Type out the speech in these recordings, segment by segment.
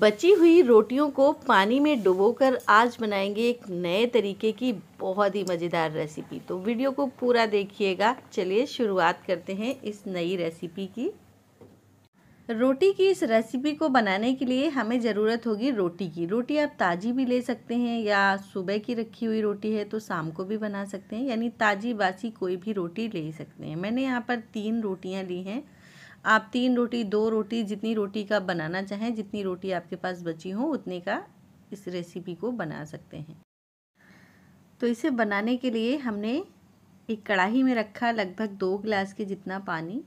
बची हुई रोटियों को पानी में डुबोकर आज बनाएंगे एक नए तरीके की बहुत ही मज़ेदार रेसिपी तो वीडियो को पूरा देखिएगा चलिए शुरुआत करते हैं इस नई रेसिपी की रोटी की इस रेसिपी को बनाने के लिए हमें ज़रूरत होगी रोटी की रोटी आप ताज़ी भी ले सकते हैं या सुबह की रखी हुई रोटी है तो शाम को भी बना सकते हैं यानी ताज़ी बासी कोई भी रोटी ले सकते हैं मैंने यहाँ पर तीन रोटियाँ ली हैं आप तीन रोटी दो रोटी जितनी रोटी का बनाना चाहें जितनी रोटी आपके पास बची हो उतने का इस रेसिपी को बना सकते हैं तो इसे बनाने के लिए हमने एक कढ़ाई में रखा लगभग दो गिलास के जितना पानी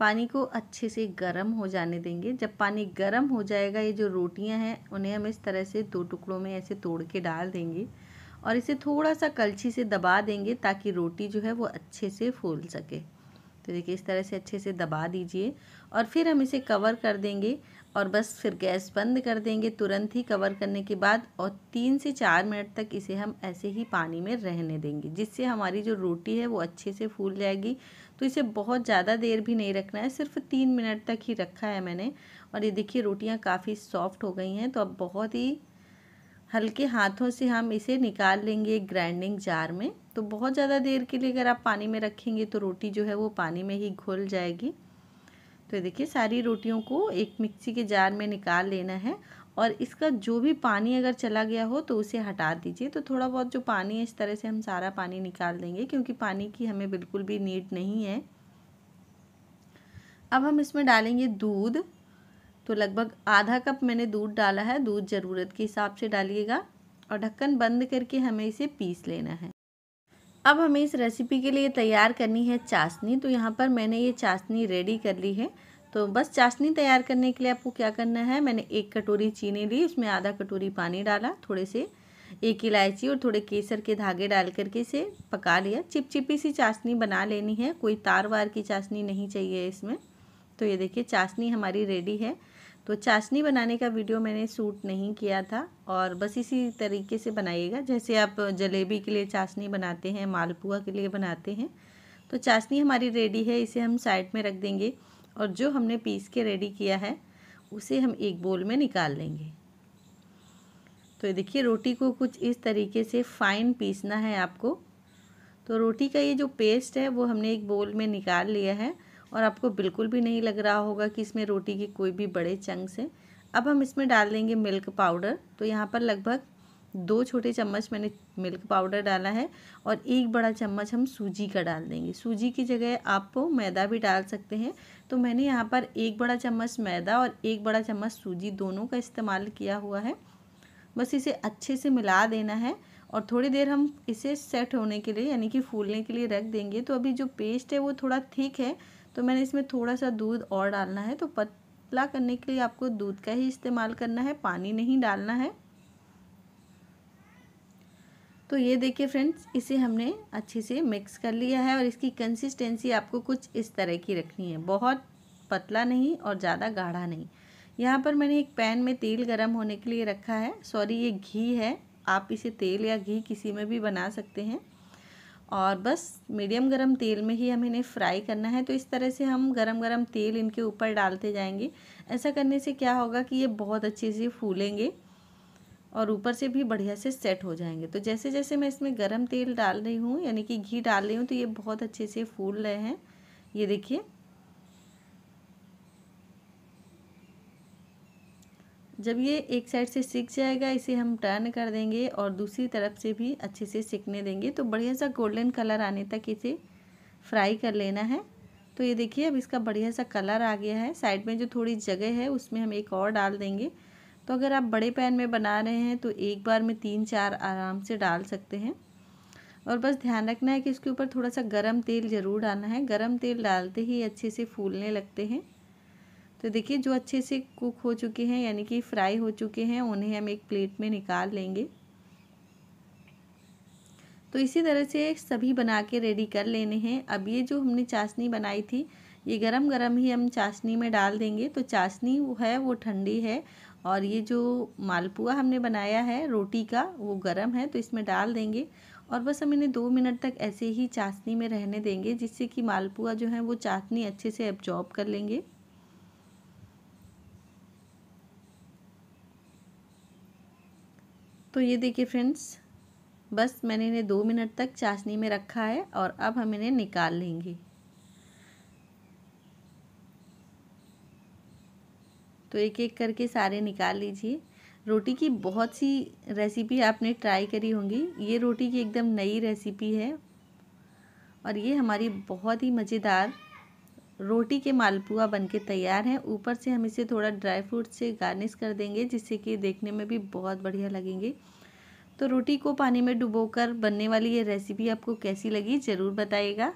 पानी को अच्छे से गर्म हो जाने देंगे जब पानी गर्म हो जाएगा ये जो रोटियां हैं उन्हें हम इस तरह से दो टुकड़ों में ऐसे तोड़ के डाल देंगे और इसे थोड़ा सा कलछी से दबा देंगे ताकि रोटी जो है वो अच्छे से फूल सके तो देखिए इस तरह से अच्छे से दबा दीजिए और फिर हम इसे कवर कर देंगे और बस फिर गैस बंद कर देंगे तुरंत ही कवर करने के बाद और तीन से चार मिनट तक इसे हम ऐसे ही पानी में रहने देंगे जिससे हमारी जो रोटी है वो अच्छे से फूल जाएगी तो इसे बहुत ज़्यादा देर भी नहीं रखना है सिर्फ तीन मिनट तक ही रखा है मैंने और ये देखिए रोटियाँ काफ़ी सॉफ्ट हो गई हैं तो अब बहुत ही हल्के हाथों से हम इसे निकाल लेंगे एक ग्राइंडिंग जार में तो बहुत ज़्यादा देर के लिए अगर आप पानी में रखेंगे तो रोटी जो है वो पानी में ही घुल जाएगी तो देखिए सारी रोटियों को एक मिक्सी के जार में निकाल लेना है और इसका जो भी पानी अगर चला गया हो तो उसे हटा दीजिए तो थोड़ा बहुत जो पानी है इस तरह से हम सारा पानी निकाल देंगे क्योंकि पानी की हमें बिल्कुल भी नीड नहीं है अब हम इसमें डालेंगे दूध तो लगभग आधा कप मैंने दूध डाला है दूध ज़रूरत के हिसाब से डालिएगा और ढक्कन बंद करके हमें इसे पीस लेना है अब हमें इस रेसिपी के लिए तैयार करनी है चाशनी तो यहाँ पर मैंने ये चाशनी रेडी कर ली है तो बस चाशनी तैयार करने के लिए आपको क्या करना है मैंने एक कटोरी चीनी ली उसमें आधा कटोरी पानी डाला थोड़े से एक इलायची और थोड़े केसर के धागे डाल करके इसे पका लिया चिपचिपी सी चाशनी बना लेनी है कोई तार वार की चाशनी नहीं चाहिए इसमें तो ये देखिए चाशनी हमारी रेडी है तो चाशनी बनाने का वीडियो मैंने सूट नहीं किया था और बस इसी तरीके से बनाइएगा जैसे आप जलेबी के लिए चाशनी बनाते हैं मालपुआ के लिए बनाते हैं तो चाशनी हमारी रेडी है इसे हम साइड में रख देंगे और जो हमने पीस के रेडी किया है उसे हम एक बोल में निकाल लेंगे तो ये देखिए रोटी को कुछ इस तरीके से फाइन पीसना है आपको तो रोटी का ये जो पेस्ट है वो हमने एक बोल में निकाल लिया है और आपको बिल्कुल भी नहीं लग रहा होगा कि इसमें रोटी के कोई भी बड़े चंक्स हैं अब हम इसमें डाल देंगे मिल्क पाउडर तो यहाँ पर लगभग दो छोटे चम्मच मैंने मिल्क पाउडर डाला है और एक बड़ा चम्मच हम सूजी का डाल देंगे सूजी की जगह आप मैदा भी डाल सकते हैं तो मैंने यहाँ पर एक बड़ा चम्मच मैदा और एक बड़ा चम्मच सूजी दोनों का इस्तेमाल किया हुआ है बस इसे अच्छे से मिला देना है और थोड़ी देर हम इसे सेट होने के लिए यानी कि फूलने के लिए रख देंगे तो अभी जो पेस्ट है वो थोड़ा थिक है तो मैंने इसमें थोड़ा सा दूध और डालना है तो पतला करने के लिए आपको दूध का ही इस्तेमाल करना है पानी नहीं डालना है तो ये देखिए फ्रेंड्स इसे हमने अच्छे से मिक्स कर लिया है और इसकी कंसिस्टेंसी आपको कुछ इस तरह की रखनी है बहुत पतला नहीं और ज़्यादा गाढ़ा नहीं यहाँ पर मैंने एक पैन में तेल गरम होने के लिए रखा है सॉरी ये घी है आप इसे तेल या घी किसी में भी बना सकते हैं और बस मीडियम गरम तेल में ही हमें इन्हें फ्राई करना है तो इस तरह से हम गरम गरम तेल इनके ऊपर डालते जाएंगे ऐसा करने से क्या होगा कि ये बहुत अच्छे से फूलेंगे और ऊपर से भी बढ़िया से सेट हो जाएंगे तो जैसे जैसे मैं इसमें गरम तेल डाल रही हूँ यानी कि घी डाल रही हूँ तो ये बहुत अच्छे से फूल रहे हैं ये देखिए जब ये एक साइड से सीख जाएगा इसे हम टर्न कर देंगे और दूसरी तरफ से भी अच्छे से सीखने देंगे तो बढ़िया सा गोल्डन कलर आने तक इसे फ्राई कर लेना है तो ये देखिए अब इसका बढ़िया सा कलर आ गया है साइड में जो थोड़ी जगह है उसमें हम एक और डाल देंगे तो अगर आप बड़े पैन में बना रहे हैं तो एक बार में तीन चार आराम से डाल सकते हैं और बस ध्यान रखना है कि इसके ऊपर थोड़ा सा गरम तेल ज़रूर डालना है गरम तेल डालते ही अच्छे से फूलने लगते हैं तो देखिए जो अच्छे से कुक हो चुके हैं यानी कि फ्राई हो चुके हैं उन्हें हम एक प्लेट में निकाल लेंगे तो इसी तरह से सभी बना के रेडी कर लेने हैं अब ये जो हमने चाशनी बनाई थी ये गरम गरम ही हम चाशनी में डाल देंगे तो चाशनी वो है वो ठंडी है और ये जो मालपुआ हमने बनाया है रोटी का वो गरम है तो इसमें डाल देंगे और बस हम इन्हें दो मिनट तक ऐसे ही चाशनी में रहने देंगे जिससे कि मालपुआ जो है वो चाशनी अच्छे से एब्जॉर्ब कर लेंगे तो ये देखिए फ्रेंड्स बस मैंने इन्हें दो मिनट तक चाशनी में रखा है और अब हम इन्हें निकाल लेंगे तो एक एक करके सारे निकाल लीजिए रोटी की बहुत सी रेसिपी आपने ट्राई करी होंगी ये रोटी की एकदम नई रेसिपी है और ये हमारी बहुत ही मज़ेदार रोटी के मालपुआ बनके तैयार है ऊपर से हम इसे थोड़ा ड्राई फ्रूट से गार्निश कर देंगे जिससे कि देखने में भी बहुत बढ़िया लगेंगे तो रोटी को पानी में डुबोकर बनने वाली ये रेसिपी आपको कैसी लगी ज़रूर बताइएगा